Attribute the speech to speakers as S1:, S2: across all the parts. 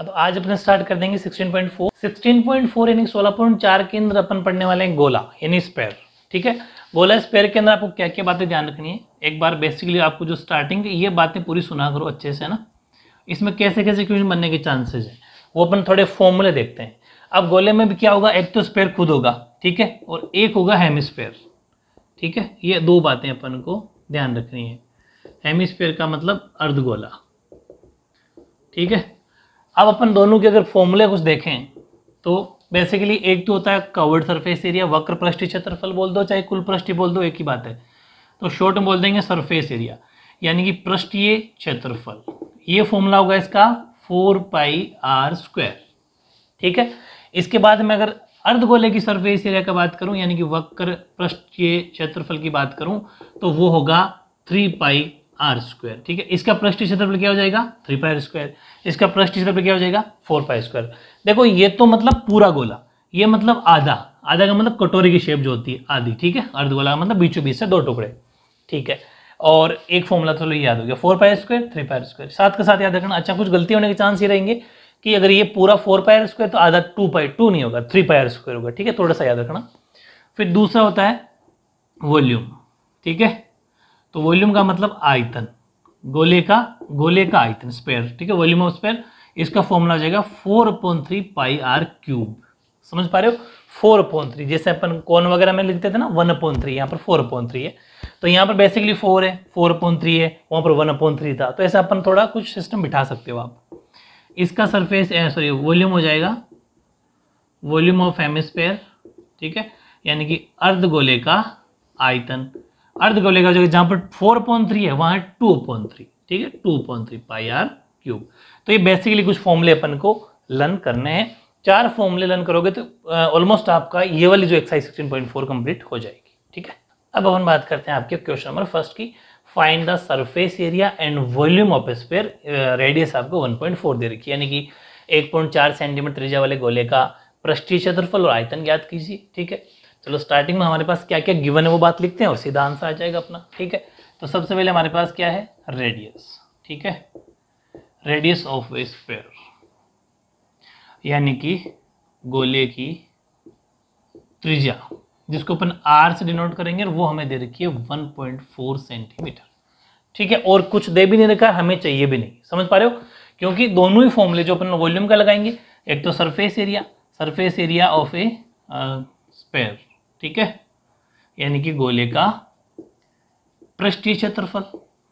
S1: हाँ तो आज अपने स्टार्ट कर देंगे 16.4 16.4 यानी सोलह पॉइंट चार के अंदर अपन पढ़ने वाले हैं गोला यानी स्पेयर ठीक है गोला स्पेयर के अंदर आपको क्या क्या बातें ध्यान रखनी है एक बार बेसिकली आपको जो स्टार्टिंग ये बातें पूरी सुना करो अच्छे से ना इसमें कैसे कैसे क्वेश्चन बनने के चांसेज है वो अपन थोड़े फॉर्मूले देखते हैं अब गोले में भी क्या होगा एक तो स्पेयर खुद होगा ठीक है और एक होगा हेमिस्पेयर ठीक है ये दो बातें अपन को ध्यान रखनी है हेमिस्पेयर का मतलब अर्धगोला ठीक है अब अपन दोनों के अगर फॉर्मूले कुछ देखें तो बेसिकली एक तो होता है कवर्ड सरफेस एरिया वक्र पृष्ठ क्षेत्रफल बोल दो चाहे कुल पृष्ठ बोल दो एक ही बात है तो शॉर्ट में बोल देंगे सरफेस एरिया यानी कि पृष्ठीय क्षेत्रफल ये फॉर्मूला होगा इसका फोर पाई आर स्क्वायर ठीक है इसके बाद मैं अगर अर्धगोले की सरफेस एरिया का बात करूं यानी कि वक्र पृष्ठीय क्षेत्रफल की बात करूं तो वो होगा थ्री पाई आर स्क्वायर ठीक है इसका पृष्ठ क्षेत्रफल क्या हो जाएगा थ्री पाई स्क्वायर इसका पृष्ठ क्षेत्रफल क्या हो जाएगा फोर पाई स्क्वायर देखो ये तो मतलब पूरा गोला ये मतलब आधा आधा का मतलब कटोरी की शेप जो होती है आधी ठीक है अर्धगोला का मतलब बीचों बीच से दो टुकड़े ठीक है और एक फॉर्मूला तो थोड़ा याद हो गया four pi r square three pi r square साथ के साथ याद रखना अच्छा कुछ गलती होने के चांस ही रहेंगे कि अगर ये पूरा फोर पायर स्क्वायर तो आधा टू पाई टू नहीं होगा थ्री पायर स्क्वायर होगा ठीक है थोड़ा सा याद रखना फिर दूसरा होता है वॉल्यूम ठीक है तो वॉल्यूम का मतलब आयतन गोले का गोले का आयतन स्पेयर ठीक है वॉल्यूम ऑफ स्पेयर इसका फॉर्मूला हो जाएगा four upon three pi r cube समझ पा रहे हो फोर अपॉन थ्री जैसे अपन कौन वगैरह में लिखते थे ना वन अपॉन थ्री यहाँ पर फोर अपॉन थ्री है तो यहाँ पर बेसिकली फोर है फोर अपॉन थ्री है वहाँ पर वन अपॉन थ्री था तो ऐसा अपन थोड़ा कुछ सिस्टम बिठा सकते हो आप इसका सरफेस सॉरी eh, वॉल्यूम हो जाएगा वॉल्यूम ऑफ एम स्पेयर ठीक है यानी कि अर्ध गोले का आयतन अर्ध गोले का जो जहाँ पर फोर पॉइंट थ्री है वहां टू पॉइंट थ्री ठीक है two point three pi r cube तो ये बेसिकली कुछ फॉर्मूले अपन को लर्न करने हैं चार फॉर्मूले लर्न करोगे तो ऑलमोस्ट आपका ये वाली जो exercise sixteen point four complete हो जाएगी ठीक है अब अपन बात करते हैं आपके क्वेश्चन नंबर फर्स्ट की find the surface area and volume of sphere radius आपको 1.4 दे रखी है यानी कि 1.4 सेंटीमीटर त्रिज्या वाले गोले का पृष्ठीय क्षेत्रफल और आयतन ज्ञात कीजिए ठीक है चलो स्टार्टिंग में हमारे पास क्या क्या गिवन है वो बात लिखते हैं और सीधा आंसर आ जाएगा अपना ठीक है तो सबसे पहले हमारे पास क्या है रेडियस ठीक है रेडियस ऑफ ए स्क्वेयर यानी कि गोले की त्रिज्या जिसको अपन आर से डिनोट करेंगे वो हमें दे रखी है फोर सेंटीमीटर ठीक है और कुछ दे भी नहीं रखा हमें चाहिए भी नहीं समझ पा रहे हो क्योंकि दोनों ही फॉर्मूले जो अपन वॉल्यूम का लगाएंगे एक तो surface area surface area of a sphere ठीक है यानी कि गोले का पृष्ठीय क्षेत्रफल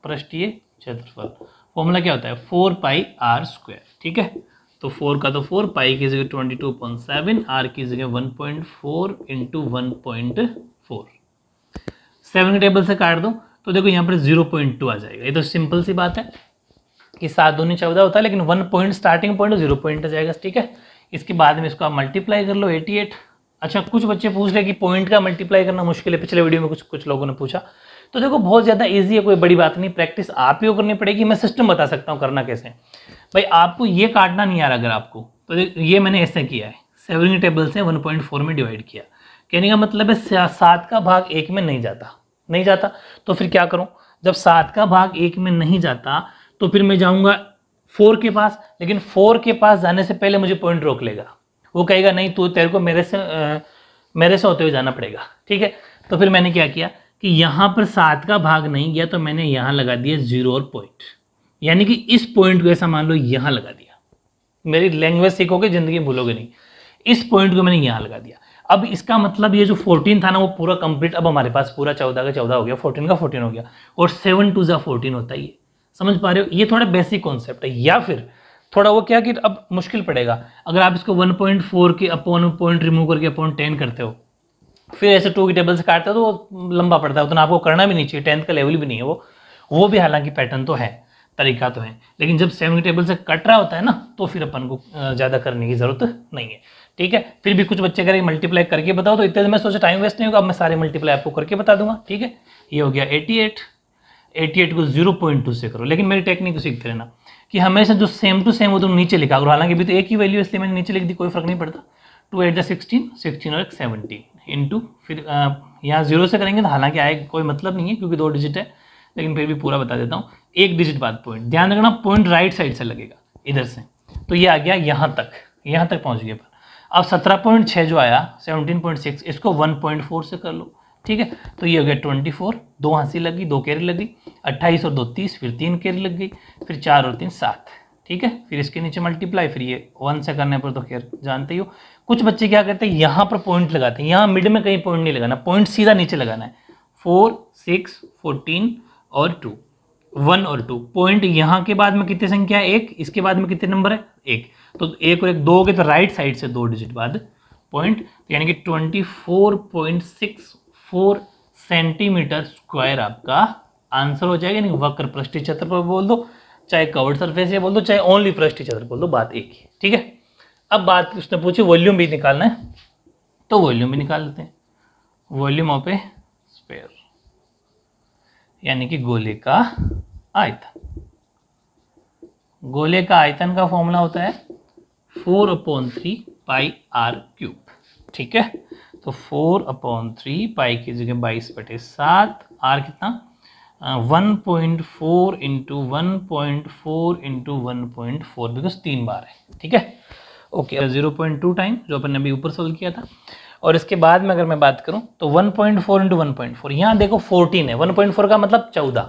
S1: पृष्ठीय क्षेत्रफल फॉर्मूला क्या होता है फोर पाई आर स्क्वायर ठीक है तो फोर का तो फोर पाई की जगह twenty two point seven r की जगह one point four into one point four seven के टेबल से काट दो तो देखो यहाँ पर जीरो पॉइंट टू आ जाएगा ये तो सिंपल सी बात है कि सात नहीं चौदह होता है लेकिन one point starting point zero point आ जाएगा ठीक है इसके बाद में इसको आप मल्टीप्लाई कर लो एटी एट अच्छा कुछ बच्चे पूछ रहे कि पॉइंट का मल्टीप्लाई करना मुश्किल है पिछले वीडियो में कुछ कुछ लोगों ने पूछा तो देखो बहुत ज़्यादा ईजी है कोई बड़ी बात नहीं प्रैक्टिस आप ही को करनी पड़ेगी मैं सिस्टम बता सकता हूँ करना कैसे भाई आपको ये काटना नहीं आ रहा अगर आपको तो ये मैंने ऐसे किया है सेवन टेबल से वन पॉइंट फोर में डिवाइड किया कहने का मतलब है सात का भाग एक में नहीं जाता नहीं जाता तो फिर क्या करूँ जब सात का भाग एक में नहीं जाता तो फिर मैं जाऊँगा फोर के पास लेकिन फोर के पास जाने से पहले मुझे पॉइंट रोक लेगा वो कहेगा नहीं तू तेरे को मेरे से आ, मेरे से होते हुए जाना पड़ेगा ठीक है तो फिर मैंने क्या किया कि यहाँ पर सात का भाग नहीं गया तो मैंने यहाँ लगा दिया जीरो और पॉइंट यानी कि इस पॉइंट को ऐसा मान लो यहाँ लगा दिया मेरी लैंग्वेज सीखोगे ज़िंदगी भूलोगे नहीं इस पॉइंट को मैंने यहाँ लगा दिया अब इसका मतलब ये जो फोर्टीन था ना वो पूरा कंप्लीट अब हमारे पास पूरा चौदह का चौदह हो गया फोर्टीन का फोर्टीन हो गया और सेवन टू जो फोर्टीन होता है ये समझ पा रहे हो ये थोड़ा बेसिक कॉन्सेप्ट है या फिर थोड़ा वो क्या कि अब मुश्किल पड़ेगा अगर आप इसको 1.4 के अपॉन पॉइंट रिमूव करके अपॉन टेन करते हो फिर ऐसे टू की टेबल से काटते हो तो लंबा पड़ता है उतना आपको करना भी नहीं चाहिए टेंथ का लेवल भी नहीं है वो वो भी हालांकि पैटर्न तो है तरीका तो है लेकिन जब सेवन की टेबल से कट रहा होता है ना तो फिर अपन को ज़्यादा करने की ज़रूरत नहीं है ठीक है फिर भी कुछ बच्चे करें मल्टीप्लाई करके बताओ तो इतने मैं सोचा टाइम वेस्ट नहीं होगा अब मैं सारे मल्टीप्लाई आपको करके बता दूंगा ठीक है ये हो गया एटी एट एटी एट को जीरो पॉइंट टू से करो लेकिन मेरी टेक्निक को सीखते रहना कि हमेशा जो सेम टू सेम वो तो नीचे लिखा और हालांकि अभी तो एक ही वैल्यू इसलिए मैंने नीचे लिख दी कोई फर्क नहीं पड़ता two eight the sixteen sixteen और एक सेवनटीन इंटू फिर यहाँ जीरो से करेंगे तो हालांकि आए कोई मतलब नहीं है क्योंकि दो डिजिट है लेकिन फिर भी पूरा बता देता हूँ एक डिजिट बाद पॉइंट ध्यान रखना पॉइंट राइट साइड से लगेगा इधर से तो ये आ गया यहाँ तक यहाँ तक पहुँच गया अब सत्रह पॉइंट छः जो आया सेवनटीन पॉइंट सिक्स इसको वन पॉइंट फोर से कर लो ठीक है तो ये हो गया ट्वेंटी फोर दो हंसी लगी दो कैरी लगी अट्ठाईस और दो तीस फिर तीन कैरी लग गई फिर चार और तीन सात ठीक है फिर इसके नीचे मल्टीप्लाई फिर ये वन से करने पर तो खैर जानते ही हो कुछ बच्चे क्या करते हैं यहाँ पर पॉइंट लगाते हैं यहाँ मिड में कहीं पॉइंट नहीं लगाना पॉइंट सीधा नीचे लगाना है फोर सिक्स फोर्टीन और टू वन और टू पॉइंट यहाँ के बाद में कितनी संख्या है एक इसके बाद में कितने नंबर है एक तो एक और एक दो हो गए तो राइट साइड से दो डिजिट बाद पॉइंट तो यानी कि twenty four point six four centimetre square आपका आंसर हो जाएगा यानी वक्र पृष्ठी क्षेत्र पर बोल दो चाहे कवर्ड सरफेस बोल दो चाहे ओनली पृष्ठी क्षेत्र बोल दो बात एक ही ठीक है अब बात उसने पूछी वॉल्यूम भी निकालना है तो वॉल्यूम भी निकाल लेते हैं वॉल्यूम ऑफ ए स्पेयर यानी कि गोले का आयतन गोले का आयतन का फॉर्मूला होता है four upon three pi r cube ठीक है तो फोर अपॉन थ्री पाई की जगह बाईस बटे सात आर कितना one point four into one point four into one point four because तीन बार है ठीक है ओके तो जीरो पॉइंट टू टाइम जो अपन ने अभी ऊपर सोल्व किया था और इसके बाद में अगर मैं बात करूं तो 1.4 point four into one point four यहाँ देखो 14 है 1.4 का मतलब 14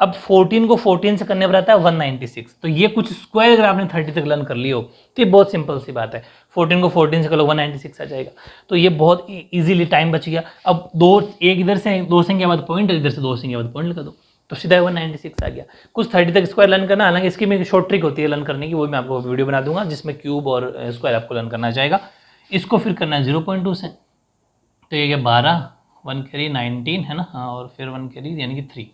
S1: अब 14 को 14 से करने पर आता है 196 तो ये कुछ स्क्वायर अगर आपने 30 तक लर्न कर ली हो तो ये बहुत सिंपल सी बात है 14 को 14 से कर लो 196 आ जाएगा तो ये बहुत इजीली e- टाइम बच गया अब दो एक इधर से दो संख्या बाद पॉइंट इधर से दो संख्या बाद पॉइंट लगा दो तो सीधा वन नाइनटी सिक्स आ गया कुछ थर्टी तक स्क्वायर लर्न करना हालांकि इसकी मेरी शॉर्ट ट्रिक होती है लर्न करने की वो मैं आपको वीडियो बना दूंगा जिसमें क्यूब और स्क्वायर आपको लर्न करना जाएगा इसको फिर करना है जीरो पॉइंट टू से तो ये क्या बारह वन कैरी नाइनटीन है ना हाँ और फिर वन कैरी यानी कि थ्री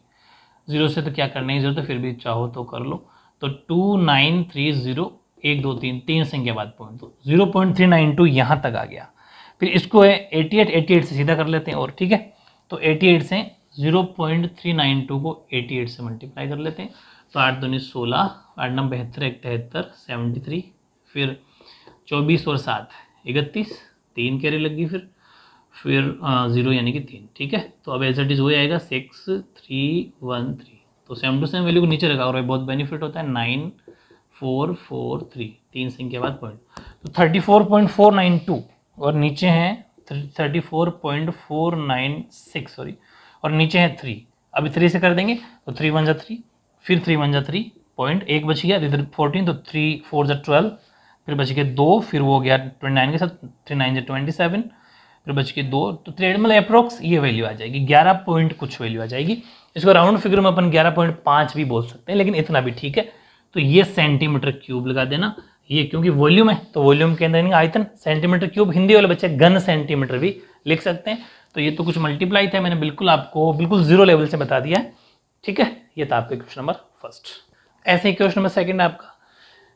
S1: ज़ीरो से तो क्या करने की जरूरत है तो फिर भी चाहो तो कर लो तो टू नाइन थ्री ज़ीरो एक दो तीन तीन संख्या बाद पॉइंट दो zero point three nine two यहाँ तक आ गया फिर इसको है एटी एट एटी एट से सीधा कर लेते हैं और ठीक है तो एटी एट से zero point three nine two को एटी एट से मल्टीप्लाई कर लेते हैं तो आठ दूनी सोलह आठ नौ बहत्तर एक तिहत्तर सेवेंटी थ्री फिर चौबीस और सात इकतीस तीन कैरी लग गई फिर फिर ज़ीरो यानी कि तीन ठीक है तो अब एज इज़ वही आएगा सिक्स थ्री वन थ्री तो सेम टू सेम वैल्यू को नीचे रखा और बहुत बेनिफिट होता है नाइन फोर फोर थ्री तीन सिंह के बाद पॉइंट तो thirty four point four nine two और नीचे हैं thirty four point four nine six sorry और नीचे हैं थ्री अभी थ्री से कर देंगे तो थ्री वन जा थ्री फिर थ्री वन जा थ्री पॉइंट एक बच गया इधर फोर्टीन तो थ्री फोर जा ट्वेल्व फिर बच गया दो फिर वो हो गया ट्वेंटी नाइन के साथ थ्री नाइन जा ट्वेंटी सेवन फिर बच के दो तो मतलब अप्रोक्स ये वैल्यू आ जाएगी ग्यारह पॉइंट कुछ वैल्यू आ जाएगी इसको राउंड फिगर में अपन ग्यारह पॉइंट पाँच भी बोल सकते हैं लेकिन इतना भी ठीक है तो ये सेंटीमीटर क्यूब लगा देना ये क्योंकि वॉल्यूम है तो वॉल्यूम के अंदर आयतन सेंटीमीटर क्यूब हिंदी वाले बच्चे घन सेंटीमीटर भी लिख सकते हैं तो ये तो कुछ मल्टीप्लाई था मैंने बिल्कुल आपको बिल्कुल जीरो लेवल से बता दिया है ठीक है ये था आपके क्वेश्चन नंबर फर्स्ट ऐसे ही क्वेश्चन नंबर सेकंड है आपका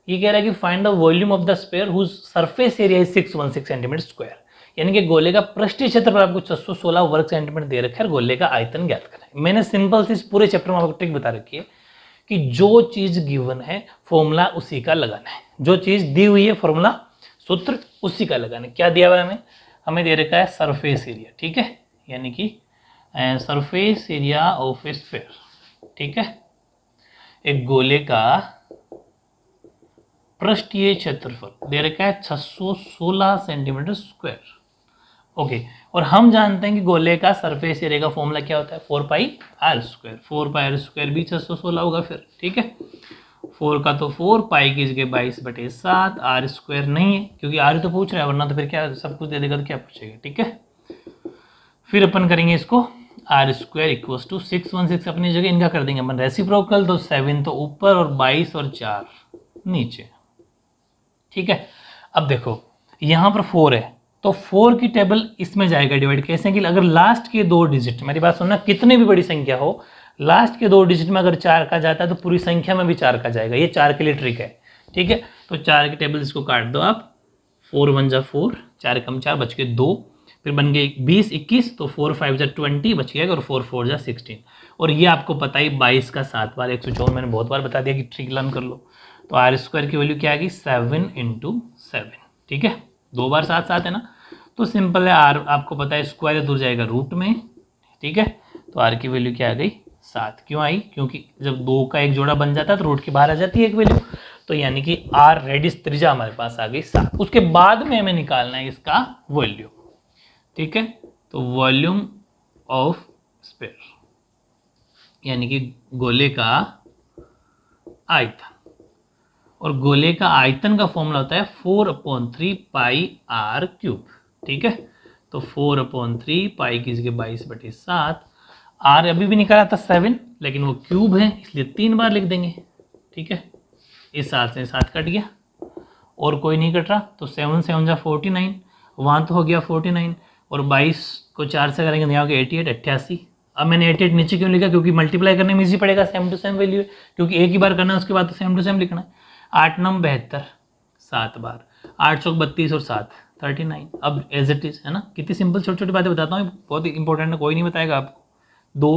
S1: ये कह रहा है कि find the volume of the sphere whose surface area is six one six centimetre square यानी कि गोले का पृष्ठीय क्षेत्र पर आपको छह वर्ग सेंटीमीटर दे रखा है गोले का आयतन ज्ञात करना मैंने सिंपल से इस पूरे चैप्टर में आपको ट्रिक बता रखी है कि जो चीज़ गिवन है फॉर्मूला उसी का लगाना है जो चीज़ दी हुई है फॉर्मूला सूत्र उसी का लगाना है क्या दिया हुआ है हमें हमें दे रखा है सरफेस एरिया ठीक है यानी कि surface area of a sphere ठीक है एक गोले का पृष्ठीय क्षेत्रफल दे रखा है 616 सेंटीमीटर स्क्वायर ओके और हम जानते हैं कि गोले का सरफेस एरिया का फॉर्मूला क्या होता है four pi r square four pi r square भी छः सौ सोलह होगा फिर ठीक है फोर का तो फोर पाई की जगह बाईस बटे सात आर स्क्वायर नहीं है क्योंकि आर तो पूछ रहा है वरना तो फिर क्या सब कुछ दे देगा तो क्या पूछेगा ठीक है फिर अपन करेंगे इसको r square equal to six one six अपनी जगह इनका कर देंगे अपन रेसिप्रोकल तो सेवन तो ऊपर और बाईस और चार नीचे ठीक है अब देखो यहाँ पर फोर है तो फोर की टेबल इसमें जाएगा डिवाइड कैसे कि अगर लास्ट के दो डिजिट मेरी बात सुनना कितने भी बड़ी संख्या हो लास्ट के दो डिजिट में अगर चार का जाता है तो पूरी संख्या में भी चार का जाएगा ये चार के लिए ट्रिक है ठीक है तो चार के टेबल इसको काट दो आप फोर वन जा फोर चार कम चार बच के दो फिर बन गए बीस इक्कीस तो फोर फाइव जा ट्वेंटी बच गया और फोर फोर जा सिक्सटीन और ये आपको पता ही बाईस का सात बार एक सौ चौवन मैंने बहुत बार बता दिया कि ट्रिक लर्न कर लो तो आर स्क्वायर की वैल्यू क्या आ गई सेवन इंटू सेवन ठीक है दो बार सात सात है ना तो सिंपल है आर आपको पता है स्क्वायर दूर जाएगा रूट में ठीक है तो आर की वैल्यू क्या आ गई सात क्यों आई क्योंकि जब दो का एक जोड़ा बन जाता है तो रूट के बाहर आ जाती है एक वैल्यू तो यानी कि आर रेडिस त्रिजा हमारे पास आ गई सात उसके बाद में हमें निकालना है इसका वॉल्यूम ठीक है तो वॉल्यूम ऑफ स्पेयर यानी कि गोले का आयतन और गोले का आयतन का फॉर्मूला होता है four upon three pi r cube ठीक है तो फोर अपॉन थ्री पाई की जगह बाईस बटे सात आर अभी भी निकाला था सेवन लेकिन वो क्यूब है इसलिए तीन बार लिख देंगे ठीक है इस साल से सात कट गया और कोई नहीं कट रहा तो सेवन सेवन जा फोर्टी नाइन वहाँ तो हो गया फोर्टी नाइन और बाईस को चार से करेंगे नहीं तो हो गया एटी एट अट्ठासी अब मैंने एटी एट नीचे क्यों लिखा क्योंकि मल्टीप्लाई करने में इजी पड़ेगा सेम टू सेम वैल्यू है क्योंकि एक ही बार करना है उसके बाद तो सेम टू सेम लिखना है आठ नम बहत्तर सात बार आठ सौ बत्तीस और सात थर्टी नाइन अब एज इट इज़ है ना कितनी सिंपल छोटी छोटी बातें बताता हूँ बहुत ही इंपॉर्टेंट है कोई नहीं बताएगा आपको दो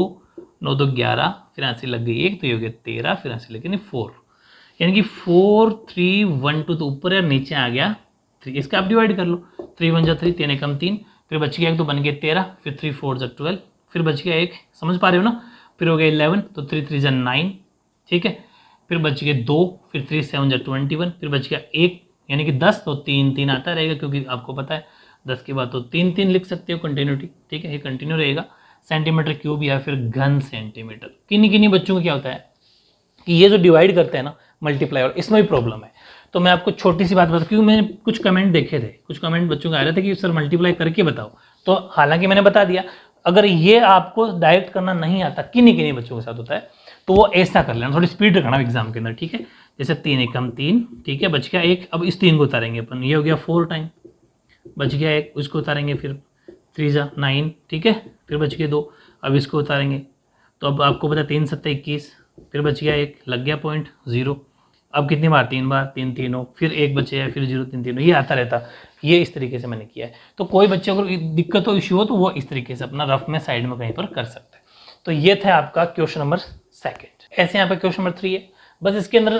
S1: नौ दो ग्यारह फिर आंसर लग गई एक तो ये हो गया तेरह फिर आंसर लग गई फोर यानी कि फोर थ्री वन टू तो ऊपर या नीचे आ गया थ्री इसका आप डिवाइड कर लो थ्री वन जो थ्री तीन एकम तीन फिर बच गया एक तो बन गया तेरह फिर थ्री फोर जो ट्वेल्व फिर बच गया एक समझ पा रहे हो ना फिर हो गया इलेवन तो थ्री थ्री जो नाइन ठीक है फिर बच गए दो फिर थ्री सेवन जो ट्वेंटी वन फिर बच गया एक यानी कि दस तो तीन तीन आता रहेगा क्योंकि आपको पता है दस के बाद तो तीन तीन लिख सकते हो कंटिन्यूटी ठीक है ये कंटिन्यू रहेगा सेंटीमीटर क्यूब या फिर घन सेंटीमीटर किन्नी किन्नी बच्चों को क्या होता है कि ये जो डिवाइड करते हैं ना मल्टीप्लाई और इसमें भी प्रॉब्लम है तो मैं आपको छोटी सी बात बता क्योंकि मैंने कुछ कमेंट देखे थे कुछ कमेंट बच्चों के आ रहे थे कि सर मल्टीप्लाई करके बताओ तो हालांकि मैंने बता दिया अगर ये आपको डायरेक्ट करना नहीं आता किन्हीं किन्हीं बच्चों के साथ होता है तो वो ऐसा कर लेना थोड़ी स्पीड रखना एग्जाम के अंदर ठीक है जैसे तीन एकम तीन ठीक है बच गया एक अब इस तीन को उतारेंगे अपन ये हो गया फोर टाइम बच गया एक उसको उतारेंगे फिर थ्री ज़ा नाइन ठीक है फिर बच गए दो अब इसको उतारेंगे तो अब आपको पता तीन सत्तर इक्कीस फिर बच गया एक लग गया पॉइंट ज़ीरो अब कितनी बार तीन बार तीन तीनों फिर एक बच्चे या फिर जीरो तीन तीनों ये आता रहता ये इस तरीके से मैंने किया है तो कोई बच्चे अगर दिक्कत हो इश्यू हो तो वो इस तरीके से अपना रफ में साइड में कहीं पर कर सकते हैं तो ये था आपका क्वेश्चन नंबर सेकेंड ऐसे यहाँ पे क्वेश्चन नंबर थ्री है बस इसके अंदर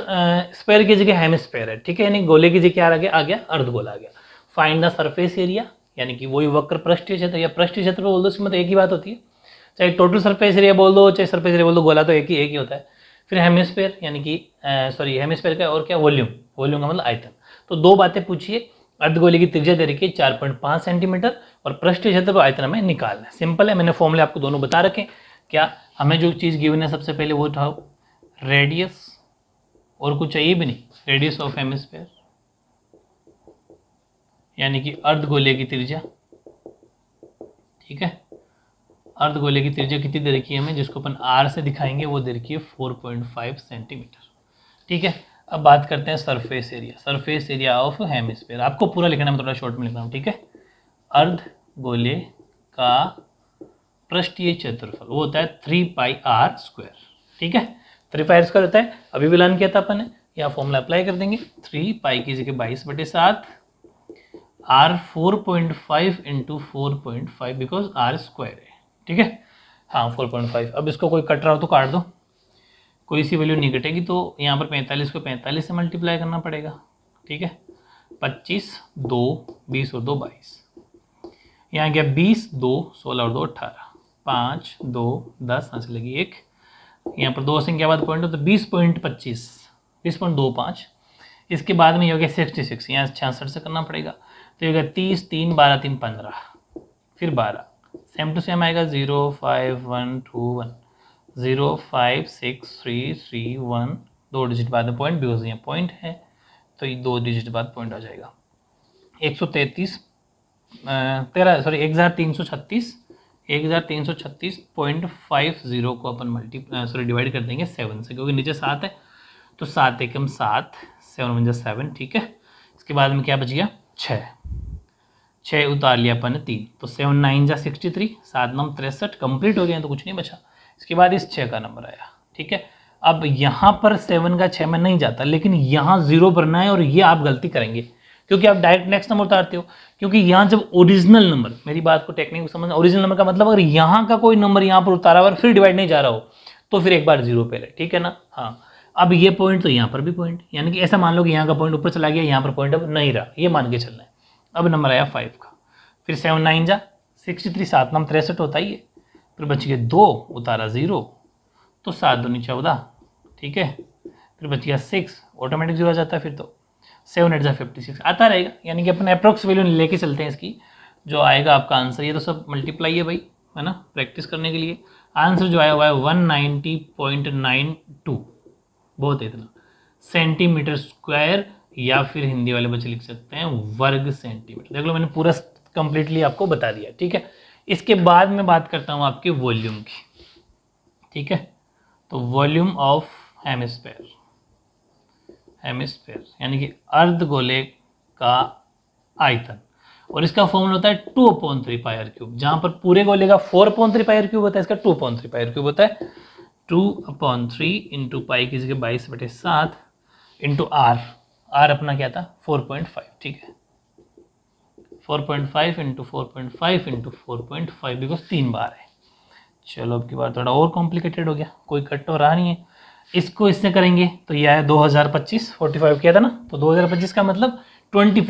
S1: स्पेयर की जगह स्पेयर है ठीक है यानी गोले की जगह आ गया आ गया अर्धगोल आ गया फाइंड द सरफेस एरिया यानी कि वही वक्र पृष्ठीय क्षेत्र या पृष्ठीय क्षेत्र बोल दो इसमें मतलब एक ही बात होती है चाहे टोटल सरफेस एरिया बोल दो चाहे सरफेस एरिया बोल दो गोला तो एक ही एक ही होता है फिर हेमिस्फेयर यानी कि सॉरी हेमिस्फेयर का और क्या वॉल्यूम वॉल्यूम का मतलब आयतन तो दो बातें पूछिए अर्धगोले की त्रिज्या दे रखी है चार पॉइंट पाँच सेंटीमीटर और पृष्ठीय क्षेत्र को आयतन हमें निकालना है सिंपल है मैंने फॉर्मूले आपको दोनों बता रखे क्या हमें जो चीज़ गिवन है सबसे पहले वो था रेडियस और कुछ चाहिए भी नहीं रेडियस ऑफ हेमिस्फेयर यानी कि अर्ध गोले की त्रिज्या ठीक है अर्ध गोले की त्रिज्या कितनी देर की है हमें जिसको अपन आर से दिखाएंगे वो देर की है फोर पॉइंट फाइव सेंटीमीटर ठीक है अब बात करते हैं surface area surface area of hemisphere आपको पूरा लिखना मैं थोड़ा शॉर्ट में लिख रहा हूँ ठीक है अर्ध गोले का पृष्ठीय क्षेत्रफल वो होता है थ्री पाई आर स्क्वायर ठीक है थ्री पाई स्क्वायर होता है अभी भी लर्न किया था अपन ने यहाँ फॉर्मूला अप्लाई कर देंगे थ्री पाई की जगह बाईस बटे सात r four point five into four point five because r square है ठीक है हाँ फोर पॉइंट फाइव अब इसको कोई कट रहा हो तो काट दो कोई सी वैल्यू नहीं कटेगी तो यहाँ पर पैंतालीस को पैंतालीस से मल्टीप्लाई करना पड़ेगा ठीक है पच्चीस दो बीस और दो बाईस यहाँ गया बीस दो सोलह और दो अट्ठारह पाँच दो दस हाँ से लगी एक यहाँ पर दो संख्या बाद पॉइंट हो तो बीस पॉइंट पच्चीस बीस पॉइंट दो पाँच इसके बाद में ये हो गया सिक्सटी सिक्स यहाँ छियासठ से करना पड़ेगा तो ये हो गया तीस तीन बारह तीन पंद्रह फिर बारह सेम टू सेम आएगा zero five one two one zero five six three three one दो डिजिट बाद में पॉइंट बिकॉज यहाँ पॉइंट है तो ये दो डिजिट बाद पॉइंट आ जाएगा एक सौ तैंतीस तेरह सॉरी एक हज़ार तीन सौ छत्तीस एक हज़ार को अपन मल्टी सॉरी डिवाइड कर देंगे सेवन से क्योंकि नीचे सात है तो सात एकम सात सेवन वन सेवन ठीक है इसके बाद में क्या बच गया छः छः उतार लिया अपन ने तीन तो सेवन नाइन जा सिक्सटी थ्री सात नम तिरसठ कम्प्लीट हो गए तो कुछ नहीं बचा इसके बाद इस छः का नंबर आया ठीक है अब यहाँ पर सेवन का छः में नहीं जाता लेकिन यहाँ ज़ीरो भरना है और ये आप गलती करेंगे क्योंकि आप डायरेक्ट नेक्स्ट नंबर उतारते हो क्योंकि यहाँ जब ओरिजिनल नंबर मेरी बात को टेक्निक समझना ओरिजिनल नंबर का मतलब अगर यहाँ का कोई नंबर यहाँ पर उतारा हुआ और फिर डिवाइड नहीं जा रहा हो तो फिर एक बार जीरो पहले ठीक है ना हाँ अब ये पॉइंट तो यहाँ पर भी पॉइंट यानी कि ऐसा मान लो कि यहाँ का पॉइंट ऊपर चला गया यहाँ पर पॉइंट अब नहीं रहा ये मान के चलना है अब नंबर आया फाइव का फिर सेवन नाइन जा सिक्सटी थ्री सात नाम तिरसठ होता ही है फिर बच गया दो उतारा ज़ीरो तो सात दो नहीं चौदह ठीक है फिर बच गया सिक्स ऑटोमेटिक जीरो आ जाता है फिर तो सेवन एट फिफ्टी सिक्स आता रहेगा यानी कि अपने अप्रोक्स वैल्यू लेके चलते हैं इसकी जो आएगा आपका आंसर ये तो सब मल्टीप्लाई है भाई है ना प्रैक्टिस करने के लिए आंसर जो आया हुआ है one ninety point nine two बहुत है इतना सेंटीमीटर स्क्वायर या फिर हिंदी वाले बच्चे लिख सकते हैं वर्ग सेंटीमीटर देख लो मैंने पूरा कंप्लीटली आपको बता दिया ठीक है इसके बाद मैं बात करता हूँ आपके वॉल्यूम की ठीक है तो वॉल्यूम ऑफ हेमस्फेयर हेमिस्फेयर यानी कि अर्ध गोले का आयतन और इसका फॉर्मूला होता है two point three pi r cube जहां पर पूरे गोले का four point three pi r cube होता है इसका two point three pi r cube होता है two upon three into pi की जगह बाईस बटे सात इंटू आर आर अपना क्या था फोर पॉइंट फाइव ठीक है four point five into four point five into four point five because तीन बार है चलो अब की बार थोड़ा और कॉम्प्लिकेटेड हो गया कोई कट तो रहा नहीं है इसको इससे करेंगे तो ये आया 2025 45 किया था ना तो 2025 का मतलब 20.20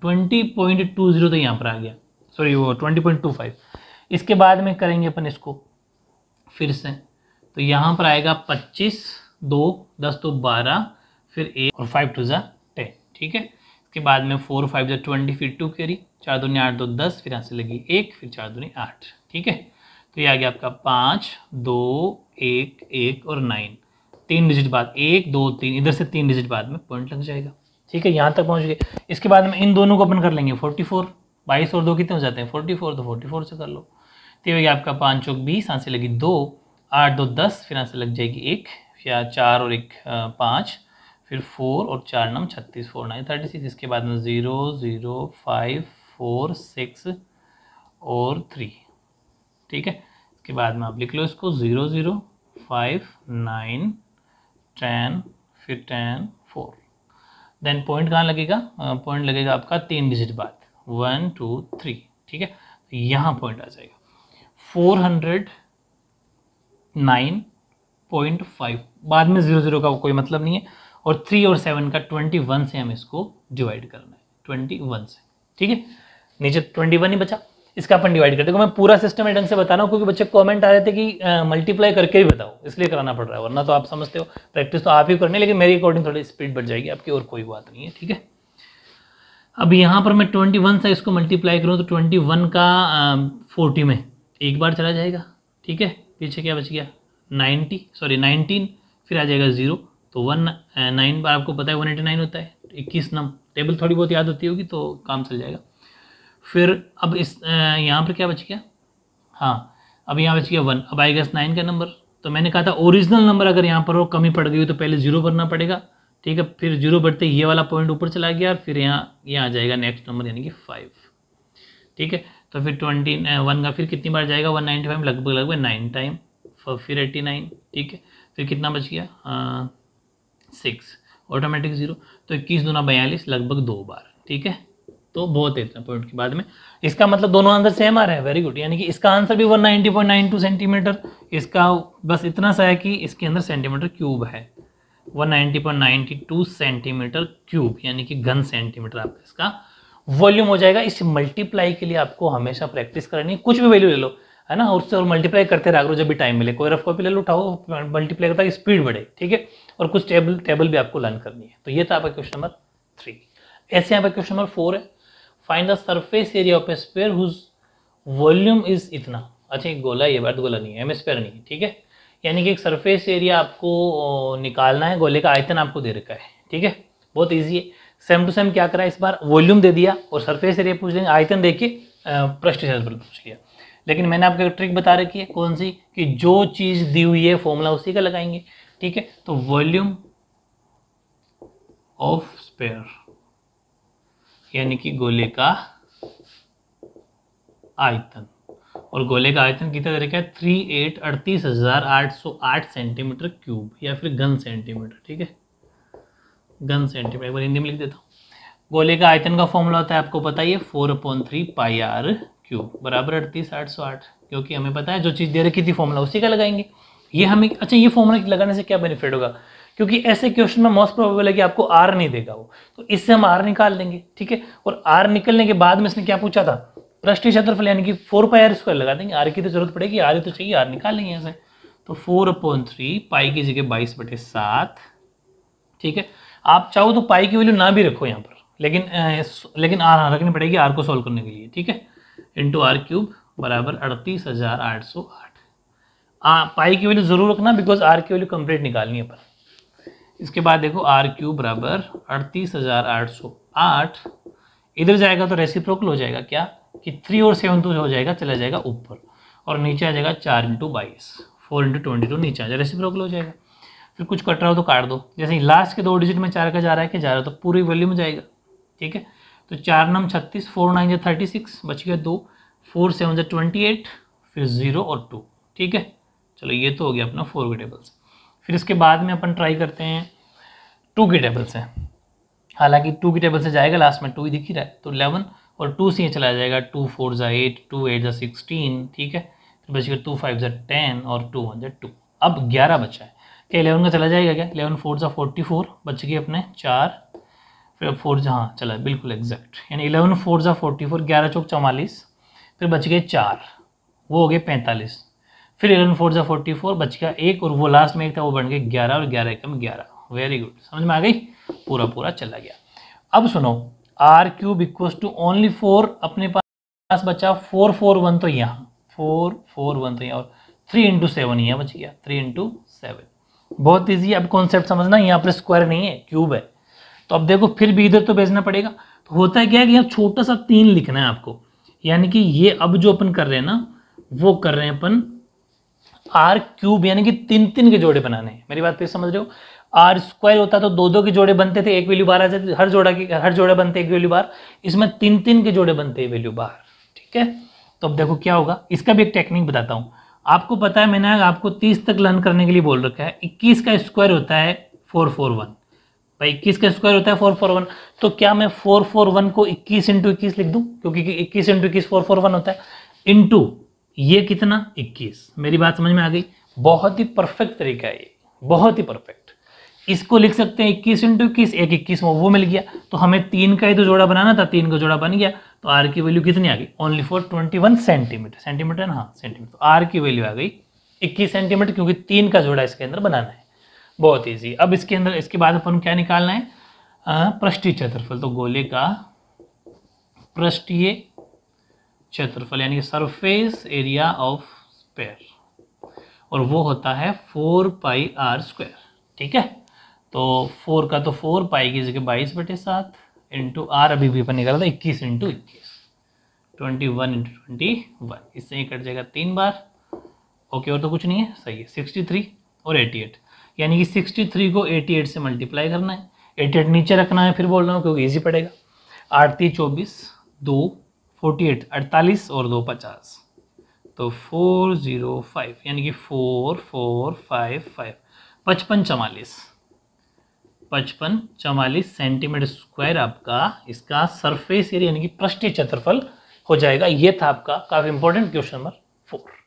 S1: 20.20 तो यहाँ पर आ गया सॉरी वो 20.25 इसके बाद में करेंगे अपन इसको फिर से तो यहाँ पर आएगा 25 दो दस तो बारह फिर एक और फाइव टू ज़ा टेन ठीक है इसके बाद में फोर फाइव जो ट्वेंटी फिर टू करी चार दूनी आठ दो तो दस फिर यहाँ से लगी एक फिर चार दूनी आठ ठीक है तो ये आ गया आपका पाँच दो एक एक और नाइन तीन डिजिट बाद एक दो तीन इधर से तीन डिजिट बाद में पॉइंट लग जाएगा ठीक है यहाँ तक पहुँच गए इसके बाद में इन दोनों को अपन कर लेंगे फोर्टी फोर बाईस और दो कितने हो जाते हैं फोर्टी फोर तो फोर्टी फोर से कर लो तो ये आपका पाँच चौक बीस आंसर लगी दो आठ दो दस फिर आंसर लग जाएगी एक या चार और एक पाँच फिर फोर और चार नम छत्तीस फोर नाइन थर्टी सिक्स इसके बाद में zero zero five four six और थ्री ठीक है इसके बाद में आप लिख लो इसको zero zero five nine ten फिर टेन फोर देन पॉइंट कहाँ लगेगा पॉइंट लगेगा आपका तीन डिजिट बाद वन टू थ्री ठीक है तो यहाँ पॉइंट आ जाएगा four hundred nine point five बाद में ज़ीरो ज़ीरो का कोई मतलब नहीं है और थ्री और सेवन का ट्वेंटी वन से हम इसको डिवाइड करना है ट्वेंटी वन से ठीक है नीचे ट्वेंटी वन ही बचा इसका अपन डिवाइड करते हैं मैं पूरा सिस्टम ढंग से बता रहा हूँ क्योंकि बच्चे कमेंट आ रहे थे कि मल्टीप्लाई करके ही बताओ इसलिए कराना पड़ रहा है वरना तो आप समझते हो प्रैक्टिस तो आप ही करने लेकिन मेरी अकॉर्डिंग थोड़ी स्पीड बढ़ जाएगी आपकी और कोई बात नहीं है ठीक है अब यहाँ पर मैं ट्वेंटी वन से इसको मल्टीप्लाई करूँ तो ट्वेंटी वन का फोर्टी में एक बार चला जाएगा ठीक है पीछे क्या बच गया नाइन्टी सॉरी नाइनटीन फिर आ जाएगा ज़ीरो तो वन नाइन बार आपको पता है वन एटी नाइन होता है इक्कीस नम टेबल थोड़ी बहुत याद होती होगी तो काम चल जाएगा फिर अब इस यहाँ पर क्या बच गया हाँ अब यहाँ बच गया वन अब आएगा इस नाइन का नंबर तो मैंने कहा था ओरिजिनल नंबर अगर यहाँ पर हो कमी पड़ गई हो तो पहले जीरो भरना पड़ेगा ठीक है फिर जीरो बढ़ते ये वाला पॉइंट ऊपर चला गया और फिर यहाँ ये आ जाएगा नेक्स्ट नंबर यानी कि फाइव ठीक है तो फिर ट्वेंटी वन का फिर कितनी बार जाएगा वन नाइन्टी फाइव लगभग लगभग नाइन टाइम फिर एट्टी नाइन ठीक है फिर कितना बच गया सिक्स ऑटोमेटिक ज़ीरो तो इक्कीस दूना बयालीस लगभग दो बार ठीक है तो वो तेरह पॉइंट के बाद में इसका मतलब दोनों आंसर सेम आ रहे हैं वेरी गुड यानी कि इसका आंसर भी 190.92 सेंटीमीटर इसका बस इतना सा है कि इसके अंदर सेंटीमीटर क्यूब है 190.92 सेंटीमीटर क्यूब यानी कि घन सेंटीमीटर आपका इसका वॉल्यूम हो जाएगा इस मल्टीप्लाई के लिए आपको हमेशा प्रैक्टिस करनी है कुछ भी वैल्यू ले लो है ना उससे और मल्टीप्लाई करते रहा जब भी टाइम मिले कोई रफ कॉपी ले लो उठाओ मल्टीप्लाई करता है स्पीड बढ़े ठीक है और कुछ टेबल टेबल भी आपको लर्न करनी है तो ये था आपका क्वेश्चन नंबर थ्री ऐसे यहाँ पर क्वेश्चन नंबर फोर है find the surface area of a sphere whose volume is इतना अच्छा एक गोला ये बात गोला नहीं है एम स्पेयर नहीं है ठीक है यानी कि एक सरफेस एरिया आपको निकालना है गोले का आयतन आपको दे रखा है ठीक है बहुत ईजी है सेम टू सेम क्या करा इस बार वॉल्यूम दे दिया और सरफेस एरिया पूछ लेंगे आयतन दे के पृष्ठ क्षेत्रफल पूछ लिया लेकिन मैंने आपको एक ट्रिक बता रखी है कौन सी कि जो चीज़ दी हुई है फॉर्मूला उसी का लगाएंगे ठीक है तो वॉल्यूम ऑफ स्पेयर यानी कि गोले का आयतन और गोले का आयतन कितना तरीका है थ्री एट अड़तीस हजार आठ सौ आठ सेंटीमीटर क्यूब या फिर घन सेंटीमीटर ठीक है घन सेंटीमीटर हिंदी में लिख देता हूँ गोले का आयतन का फॉर्मूला होता है आपको पता ही है four upon three pi r cube बराबर अड़तीस आठ सौ आठ क्योंकि हमें पता है जो चीज़ दे रखी थी फॉर्मूला उसी का लगाएंगे ये हमें अच्छा ये फॉर्मूला लगाने से क्या बेनिफिट होगा क्योंकि ऐसे क्वेश्चन में मोस्ट प्रोबेबल है कि आपको आर नहीं देगा वो तो इससे हम आर निकाल लेंगे ठीक है और आर निकलने के बाद में इसने क्या पूछा था प्रश्न क्षेत्रफल यानी कि फोर पाई आर स्क्वायर लगा देंगे आर की तो जरूरत पड़ेगी आर तो चाहिए आर निकाल लेंगे ऐसे तो फोर अपॉन थ्री पाई की जगह बाईस बटे सात ठीक है आप चाहो तो पाई की वैल्यू ना भी रखो यहाँ पर लेकिन लेकिन आर हाँ रखनी पड़ेगी आर को सॉल्व करने के लिए ठीक है इंटू आर क्यूब बराबर अड़तीस हज़ार आठ सौ आठ पाई की वैल्यू ज़रूर रखना बिकॉज आर की वैल्यू कंप्लीट निकालनी है पर इसके बाद देखो आर क्यू बराबर अड़तीस हज़ार आठ सौ आठ इधर जाएगा तो रेसिप्रोकल हो जाएगा क्या कि थ्री और सेवन टू तो हो जाएगा चला जाएगा ऊपर और नीचे आ जाएगा चार इंटू बाईस फोर इंटू ट्वेंटी टू नीचे आ जाएगा रेसिप्रोकल हो जाएगा फिर कुछ कट रहा हो तो काट दो जैसे लास्ट के दो डिजिट में चार का जा रहा है कि जा रहा है तो पूरी वैल्यू में जाएगा ठीक है तो चार नम छत्तीस फोर नाइन जो थर्टी सिक्स बच गया दो फोर सेवन जो ट्वेंटी एट फिर ज़ीरो और टू ठीक है चलो ये तो हो गया अपना फोर के फिर इसके बाद में अपन ट्राई करते हैं टू की टेबल से हालांकि टू की टेबल से जाएगा लास्ट में टू ही दिख ही रहा है तो इलेवन और टू से ये चला जाएगा टू फोर ज़ा एट टू एट ज़ा सिक्सटीन ठीक है फिर बचेगा टू फाइव ज़ा टेन और टू वन ज़ा टू अब ग्यारह बचा है क्या इलेवन का चला जाएगा क्या इलेवन फोर ज़ा फोर्टी फोर बच गए अपने चार फिर अब फोर जहाँ हाँ चला बिल्कुल एग्जैक्ट यानी इलेवन फोर ज़ा फोर्टी फोर ग्यारह चौक चौवालीस फिर बच गए चार वो हो गए पैंतालीस फिर एलेवन फोर जो फोर्टी फोर बच गया एक और वो लास्ट में एक था वो बन गया ग्यारह और ग्यारह एकम ग्यारह वेरी गुड समझ में आ गई पूरा पूरा चला गया अब सुनो r cube equal to only four अपने पास बचा फोर फोर वन तो यहाँ फोर फोर वन तो यहाँ और थ्री इंटू सेवन यहाँ बच गया थ्री इंटू सेवन बहुत ईजी अब कॉन्सेप्ट समझना यहाँ पर स्क्वायर नहीं है क्यूब है तो अब देखो फिर भी इधर तो भेजना पड़ेगा तो होता है क्या कि यहाँ छोटा सा तीन लिखना है आपको यानी कि ये अब जो अपन कर रहे हैं ना वो कर रहे हैं अपन आर क्यूब यानी कि तीन तीन के जोड़े बनाने हैं मेरी बात फिर समझ रहे हो आर स्क्वायर होता तो दो दो के जोड़े बनते थे एक वैल्यू बार आ जाती हर जोड़ा की हर जोड़े बनते एक वैल्यू बार इसमें तीन तीन के जोड़े बनते हैं वैल्यू बार ठीक है तो अब देखो क्या होगा इसका भी एक टेक्निक बताता हूँ आपको पता है मैंने आपको तीस तक लर्न करने के लिए बोल रखा है इक्कीस का स्क्वायर होता है फोर फोर वन भाई इक्कीस का स्क्वायर होता है फोर फोर वन तो क्या मैं फोर फोर वन को इक्कीस इंटू इक्कीस लिख दूँ क्योंकि इक्कीस इंटू इक्कीस फोर फोर वन होता है इंटू ये कितना 21 मेरी बात समझ में आ गई बहुत ही परफेक्ट तरीका है ये बहुत ही परफेक्ट इसको लिख सकते हैं इक्कीस इंटू इक्कीस एक इक्कीस में वो मिल गया तो हमें तीन का ही तो जोड़ा बनाना था तीन का जोड़ा बन गया तो आर की वैल्यू कितनी आ गई only for twenty one centimetre centimetre हाँ सेंटीमीटर आर की वैल्यू आ गई इक्कीस सेंटीमीटर क्योंकि तीन का जोड़ा इसके अंदर बनाना है बहुत ईजी अब इसके अंदर इसके बाद अपन क्या निकालना है पृष्ठीय क्षेत्रफल तो गोले का पृष्ठीय क्षेत्रफल यानी कि सरफेस एरिया ऑफ स्पेयर और वो होता है फोर पाई आर स्क्वायर ठीक है तो फोर का तो फोर पाई की जगह बाईस बटे सात इंटू आर अभी भी पर निकाला था इक्कीस इंटू इक्कीस twenty one into twenty one इससे ही कट जाएगा तीन बार ओके और तो कुछ नहीं है सही है सिक्सटी थ्री और एटी एट यानी कि सिक्सटी थ्री को एटी एट से मल्टीप्लाई करना है एटी एट नीचे रखना है फिर बोल रहा हूँ क्योंकि ईजी पड़ेगा आठ चौबीस दो फोर्टी एट अड़तालीस और दो पचास तो फोर ज़ीरो फाइव यानी कि फोर फोर फाइव फाइव पचपन चवालीस पचपन चवालीस सेंटीमीटर स्क्वायर आपका इसका सरफेस एरिया यानी कि पृष्ठीय क्षेत्रफल हो जाएगा ये था आपका काफ़ी इंपॉर्टेंट क्वेश्चन नंबर फोर